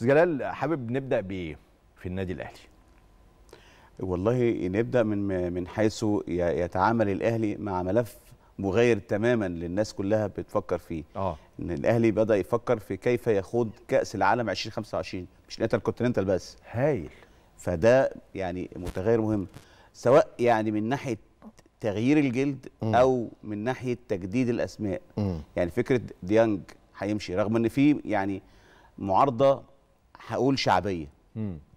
استاذ جلال حابب نبدا بايه في النادي الاهلي والله نبدا من من حيث يتعامل الاهلي مع ملف مغاير تماما للناس كلها بتفكر فيه اه ان الاهلي بدا يفكر في كيف يخوض كاس العالم 2025 مش الانتركونتيننتال بس هايل فده يعني متغير مهم سواء يعني من ناحيه تغيير الجلد م. او من ناحيه تجديد الاسماء م. يعني فكره ديانج هيمشي رغم ان في يعني معارضه هقول شعبيه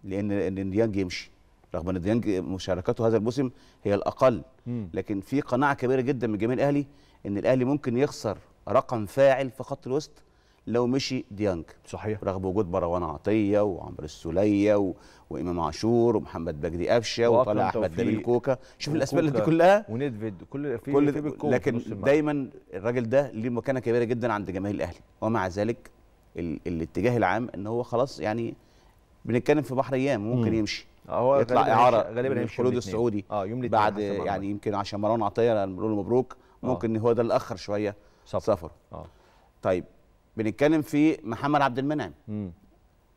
لان ديانج يمشي رغم ان ديانج مشاركته هذا الموسم هي الاقل لكن في قناعه كبيره جدا من جماهير الاهلي ان الاهلي ممكن يخسر رقم فاعل في خط الوسط لو مشي ديانج صحيح رغم وجود مروان عطيه وعمر السوليه و... وامام عاشور ومحمد بجدي قفشه وطلع احمد دليل كوكا شوف الاسماء اللي دي كلها ونيدفيد كل في كل لكن دايما الراجل ده ليه مكانه كبيره جدا عند جماهير الاهلي ومع ذلك ال الاتجاه العام ان هو خلاص يعني بنتكلم في بحر ايام ممكن يمشي آه، هو يطلع اعاره غالبا هيمشي الخلود السعودي اه يوم بعد يعني يمكن عشان مروان عطيه نقول له مبروك آه. ممكن ان هو ده اللي اخر شويه سفر. سفره اه طيب بنتكلم في محمد عبد المنعم مم.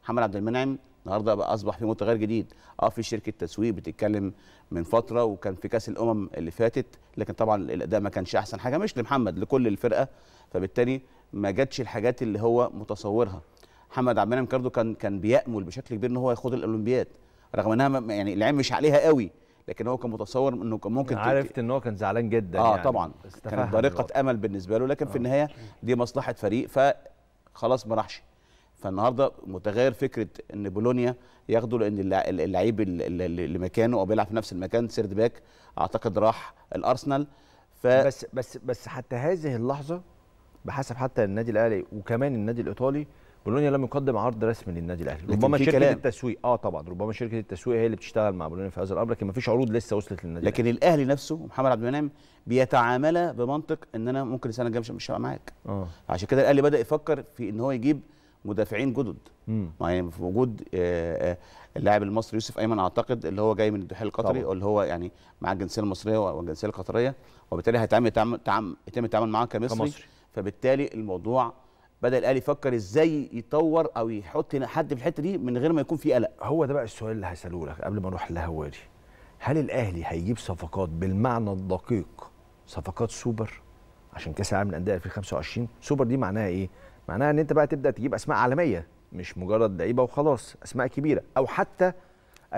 محمد عبد المنعم النهارده بقى اصبح في متغير جديد اه في شركه تسويق بتتكلم من فتره وكان في كاس الامم اللي فاتت لكن طبعا الاداء ما كانش احسن حاجه مش لمحمد لكل الفرقه فبالتالي ما جاتش الحاجات اللي هو متصورها محمد عبد المنعم كاردو كان كان بيأمل بشكل كبير ان هو يخوض الاولمبياد رغم انها يعني العين مش عليها قوي لكن هو كان متصور انه كان ممكن عرفت ان هو كان زعلان جدا اه يعني طبعا كانت ضريقه امل بالنسبه له لكن آه. في النهايه دي مصلحه فريق فخلاص ما راحش فالنهارده متغير فكره ان بولونيا ياخده لان اللعيب اللي مكانه او بيلعب في نفس المكان سيرد باك اعتقد راح الارسنال ف بس بس بس حتى هذه اللحظه بحسب حتى النادي الاهلي وكمان النادي الايطالي بولونيا لم يقدم عرض رسمي للنادي الاهلي ربما شركه كلام. التسويق اه طبعا ربما شركه التسويق هي اللي بتشتغل مع بولونيا في هذا الامر لكن ما فيش عروض لسه وصلت للنادي لكن الأهلي. الاهلي نفسه محمد عبد المنعم بيتعامل بمنطق ان انا ممكن السنه الجايه مش هبقى معاك آه. عشان كده الاهلي بدا يفكر في ان هو يجيب مدافعين جدد يعني في وجود آه، آه، اللاعب المصري يوسف ايمن اعتقد اللي هو جاي من الدحيل القطري واللي هو يعني مع الجنسيه المصريه والجنسيه القطريه وبالتالي هيتعمل يتم التعامل معاه كمصري, كمصري. فبالتالي الموضوع بدا الاهلي يفكر ازاي يطور او يحط حد في الحته دي من غير ما يكون في قلق هو ده بقى السؤال اللي هساله لك قبل ما اروح لهواري هل الاهلي هيجيب صفقات بالمعنى الدقيق صفقات سوبر عشان كاس العالم للانديه 2025 سوبر دي معناها ايه معناها ان انت بقى تبدا تجيب اسماء عالميه مش مجرد لعيبه وخلاص اسماء كبيره او حتى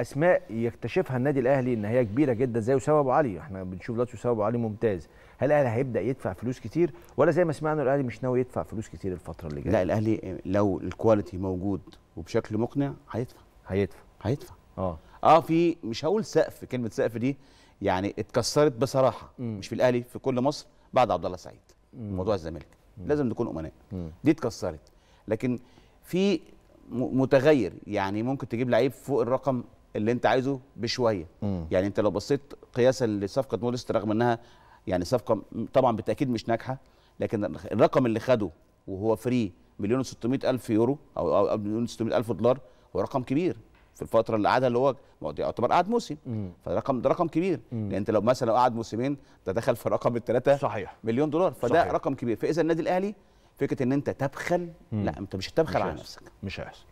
اسماء يكتشفها النادي الاهلي ان هي كبيره جدا زي وسام ابو علي احنا بنشوف دلوقتي وسام ابو علي ممتاز هل الاهلي هيبدا يدفع فلوس كتير ولا زي ما سمعنا الاهلي مش ناوي يدفع فلوس كتير الفتره اللي جايه لا الاهلي لو الكواليتي موجود وبشكل مقنع هيدفع هيدفع هيدفع اه اه في مش هقول سقف كلمه سقف دي يعني اتكسرت بصراحه م. مش في الاهلي في كل مصر بعد عبد الله سعيد موضوع الزمالك لازم نكون امناء دي اتكسرت لكن في متغير يعني ممكن تجيب لعيب فوق الرقم اللي انت عايزه بشويه مم. يعني انت لو بصيت قياسا لصفقه مودست رغم انها يعني صفقه طبعا بالتاكيد مش ناجحه لكن الرقم اللي خده وهو فري مليون و الف يورو او او مليون و الف دولار هو رقم كبير في الفتره اللي قعدها اللي هو يعتبر قعد موسم فرقم ده رقم كبير مم. لان يعني انت لو مثلا قعد موسمين ده دخل في رقم الثلاثه صحيح مليون دولار فده صحيح. رقم كبير فاذا النادي الاهلي فكره ان انت تبخل مم. لا انت مش هتبخل على نفسك مش هيحصل